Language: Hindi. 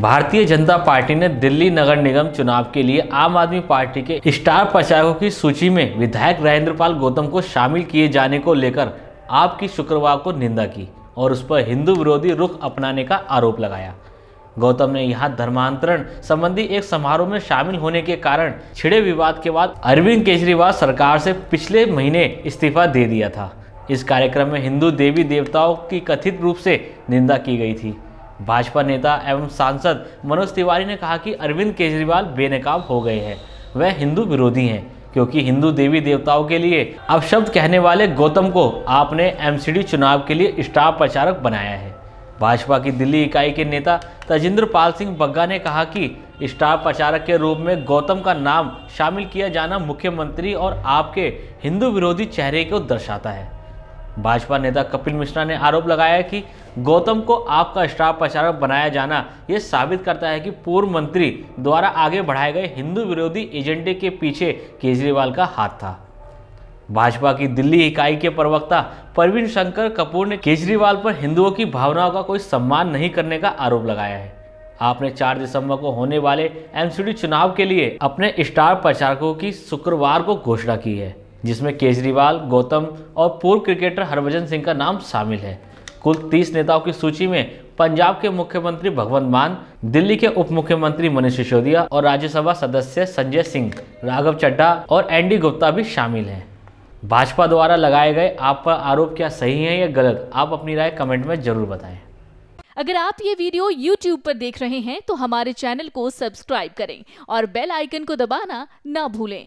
भारतीय जनता पार्टी ने दिल्ली नगर निगम चुनाव के लिए आम आदमी पार्टी के स्टार प्रचारकों की सूची में विधायक राजेंद्र पाल गौतम को शामिल किए जाने को लेकर आपकी शुक्रवार को निंदा की और उस पर हिंदू विरोधी रुख अपनाने का आरोप लगाया गौतम ने यहाँ धर्मांतरण संबंधी एक समारोह में शामिल होने के कारण छिड़े विवाद के बाद अरविंद केजरीवाल सरकार से पिछले महीने इस्तीफा दे दिया था इस कार्यक्रम में हिंदू देवी देवताओं की कथित रूप से निंदा की गई थी भाजपा नेता एवं सांसद मनोज तिवारी ने कहा कि अरविंद केजरीवाल बेनकाब हो गए हैं वह हिंदू विरोधी हैं क्योंकि हिंदू देवी देवताओं के लिए अपशब्द कहने वाले गौतम को आपने एमसीडी चुनाव के लिए स्टार प्रचारक बनाया है भाजपा की दिल्ली इकाई के नेता तजिंद्र पाल सिंह बग्गा ने कहा कि स्टार प्रचारक के रूप में गौतम का नाम शामिल किया जाना मुख्यमंत्री और आपके हिंदू विरोधी चेहरे को दर्शाता है भाजपा नेता कपिल मिश्रा ने आरोप लगाया कि गौतम को आपका स्टार प्रचारक बनाया जाना ये साबित करता है कि पूर्व मंत्री द्वारा आगे बढ़ाए गए हिंदू विरोधी एजेंडे के पीछे केजरीवाल का हाथ था भाजपा की दिल्ली इकाई के प्रवक्ता परवीन शंकर कपूर ने केजरीवाल पर हिंदुओं की भावनाओं का कोई सम्मान नहीं करने का आरोप लगाया है आपने 4 दिसंबर को होने वाले एमसीडी चुनाव के लिए अपने स्टार प्रचारकों की शुक्रवार को घोषणा की है जिसमें केजरीवाल गौतम और पूर्व क्रिकेटर हरभजन सिंह का नाम शामिल है कुल 30 नेताओं की सूची में पंजाब के मुख्यमंत्री भगवंत मान दिल्ली के उप मुख्यमंत्री मनीष सिसोदिया और राज्यसभा सदस्य संजय सिंह राघव चड्ढा और एनडी गुप्ता भी शामिल हैं भाजपा द्वारा लगाए गए आप पर आरोप क्या सही है या गलत आप अपनी राय कमेंट में जरूर बताएं अगर आप ये वीडियो YouTube पर देख रहे हैं तो हमारे चैनल को सब्सक्राइब करें और बेल आइकन को दबाना ना भूलें